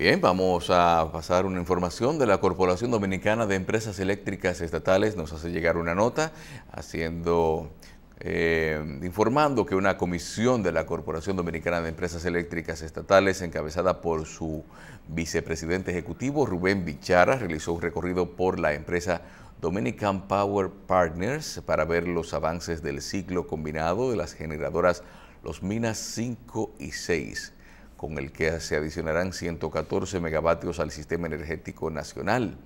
Bien, vamos a pasar una información de la Corporación Dominicana de Empresas Eléctricas Estatales. Nos hace llegar una nota haciendo eh, informando que una comisión de la Corporación Dominicana de Empresas Eléctricas Estatales, encabezada por su vicepresidente ejecutivo, Rubén Bichara, realizó un recorrido por la empresa Dominican Power Partners para ver los avances del ciclo combinado de las generadoras Los Minas 5 y 6 con el que se adicionarán 114 megavatios al sistema energético nacional.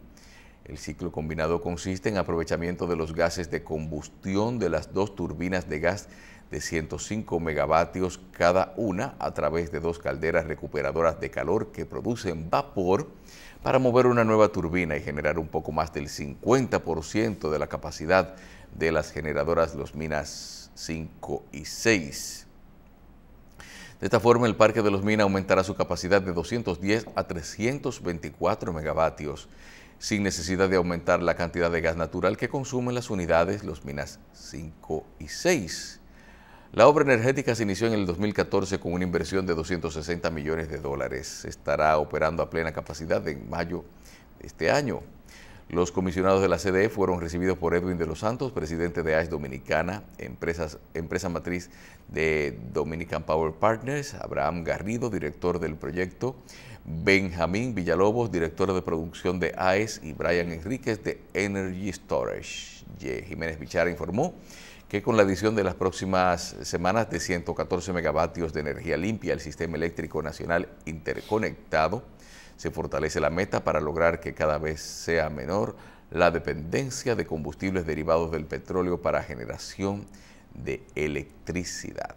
El ciclo combinado consiste en aprovechamiento de los gases de combustión de las dos turbinas de gas de 105 megavatios cada una a través de dos calderas recuperadoras de calor que producen vapor para mover una nueva turbina y generar un poco más del 50% de la capacidad de las generadoras Los Minas 5 y 6. De esta forma, el Parque de los Minas aumentará su capacidad de 210 a 324 megavatios, sin necesidad de aumentar la cantidad de gas natural que consumen las unidades Los Minas 5 y 6. La obra energética se inició en el 2014 con una inversión de 260 millones de dólares. Estará operando a plena capacidad en mayo de este año. Los comisionados de la CDE fueron recibidos por Edwin de los Santos, presidente de AES Dominicana, empresa matriz de Dominican Power Partners, Abraham Garrido, director del proyecto, Benjamín Villalobos, director de producción de AES, y Brian Enríquez de Energy Storage. Jiménez Bichara informó que con la adición de las próximas semanas de 114 megavatios de energía limpia al sistema eléctrico nacional interconectado, se fortalece la meta para lograr que cada vez sea menor la dependencia de combustibles derivados del petróleo para generación de electricidad.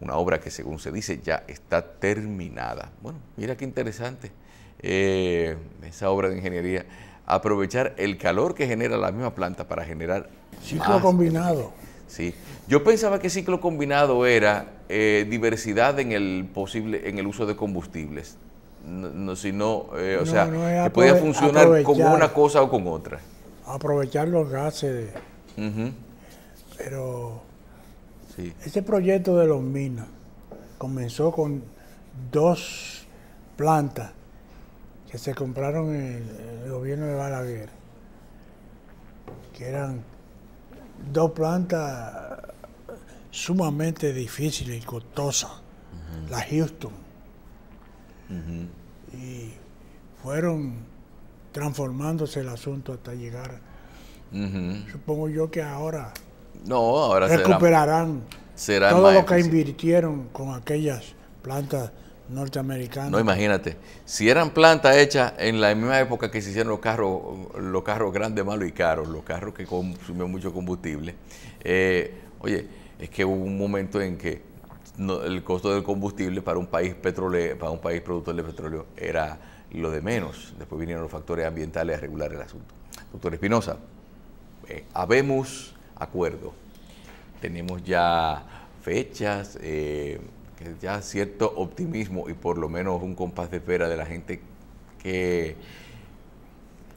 Una obra que según se dice ya está terminada. Bueno, mira qué interesante eh, esa obra de ingeniería. Aprovechar el calor que genera la misma planta para generar... Ciclo combinado. Sí. Yo pensaba que ciclo combinado era eh, diversidad en el, posible, en el uso de combustibles no, sino, eh, o sea, que podía funcionar con una cosa o con otra. Aprovechar los gases. Pero sí. este proyecto de los minas comenzó con dos plantas que se compraron en el, gobierno de Balaguer, que eran dos plantas sumamente difíciles y costosas, la Houston y fueron transformándose el asunto hasta llegar. Supongo yo que ahora, no, ahora recuperarán todo lo que invirtieron con aquellas plantas norteamericanas. No, imagínate, si eran plantas hechas en la misma época que se hicieron los carros, los carros grandes, malos y caros, los carros que consumían mucho combustible, eh, oye, es que hubo un momento en que el costo del combustible para un país petrolero, para un país productor de petróleo era lo de menos. Después vinieron los factores ambientales a regular el asunto. Doctor Espinosa, eh, habemos acuerdo. Tenemos ya fechas, eh, ya cierto optimismo y por lo menos un compás de espera de la gente que,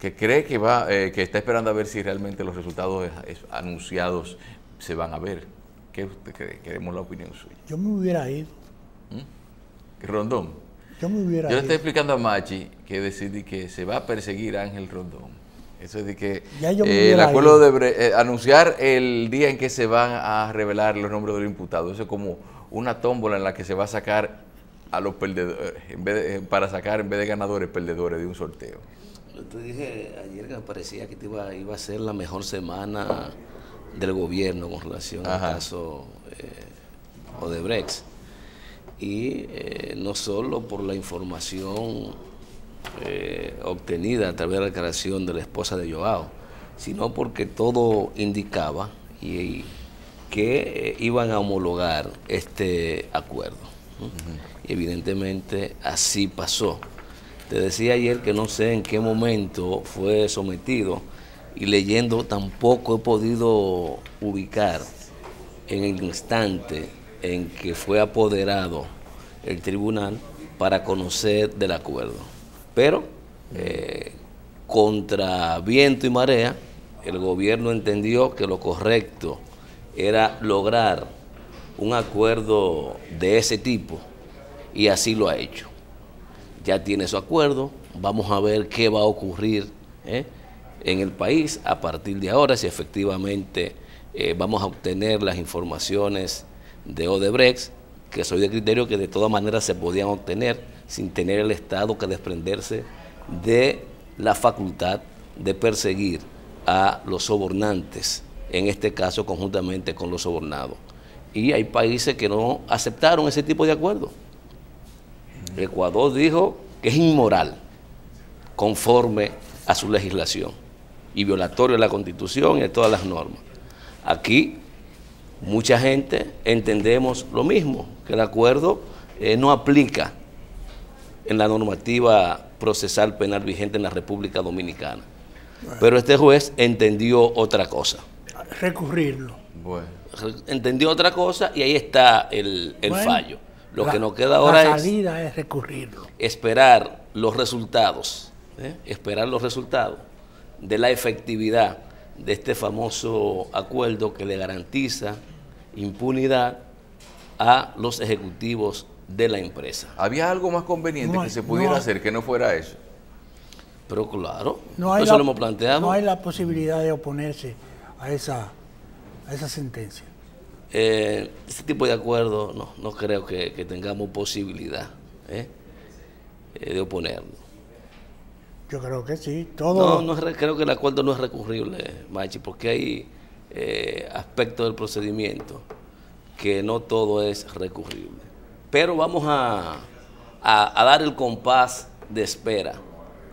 que cree que va, eh, que está esperando a ver si realmente los resultados anunciados se van a ver. ¿Qué usted Queremos la opinión suya. Yo me hubiera ido. ¿Mm? Rondón. Yo me hubiera ido. Yo le estoy explicando a Machi que decidí que se va a perseguir a Ángel Rondón. Eso es de que ya eh, el acuerdo de eh, anunciar el día en que se van a revelar los nombres de los imputados. Eso es como una tómbola en la que se va a sacar a los perdedores, en vez eh, para sacar en vez de ganadores, perdedores de un sorteo. Yo te dije ayer que me parecía que iba a ser la mejor semana del gobierno con relación al caso eh, Odebrecht. Y eh, no solo por la información eh, obtenida a través de la declaración de la esposa de Joao, sino porque todo indicaba y, que iban a homologar este acuerdo. evidentemente así pasó. Te decía ayer que no sé en qué momento fue sometido y leyendo tampoco he podido ubicar en el instante en que fue apoderado el tribunal para conocer del acuerdo. Pero eh, contra viento y marea, el gobierno entendió que lo correcto era lograr un acuerdo de ese tipo y así lo ha hecho. Ya tiene su acuerdo, vamos a ver qué va a ocurrir. ¿eh? en el país. A partir de ahora, si efectivamente eh, vamos a obtener las informaciones de Odebrecht, que soy de criterio que de todas maneras se podían obtener sin tener el Estado que desprenderse de la facultad de perseguir a los sobornantes, en este caso conjuntamente con los sobornados. Y hay países que no aceptaron ese tipo de acuerdo. Ecuador dijo que es inmoral, conforme a su legislación y violatorio de la Constitución y de todas las normas. Aquí mucha gente entendemos lo mismo, que el acuerdo eh, no aplica en la normativa procesal penal vigente en la República Dominicana. Pero este juez entendió otra cosa. Recurrirlo. Bueno. Entendió otra cosa y ahí está el, fallo. Lo que nos queda ahora la es, recurrirlo. Esperar los resultados. ¿eh? Esperar los resultados de la efectividad de este famoso acuerdo que le garantiza impunidad a los ejecutivos de la empresa. ¿Había algo más conveniente que se pudiera hacer que no fuera eso? Pero claro, no hay la, lo No hay la posibilidad de oponerse a esa, a esa sentencia. este tipo de acuerdo no, creo que, tengamos posibilidad ¿eh? Eh, de oponernos. Yo creo que sí. Todo... No, creo que el acuerdo no es recurrible, Machi, porque hay eh, aspectos del procedimiento que no todo es recurrible. Pero vamos a, dar el compás de espera.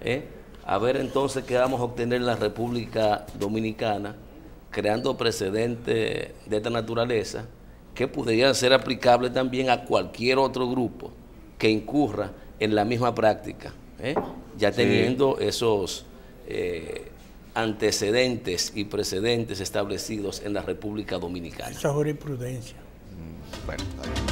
¿eh? A ver entonces qué vamos a obtener en la República Dominicana, creando precedentes de esta naturaleza que pudieran ser aplicables también a cualquier otro grupo que incurra en la misma práctica. ¿eh? ya teniendo esos eh, antecedentes y precedentes establecidos en la República Dominicana. Esa jurisprudencia. Mm, bueno,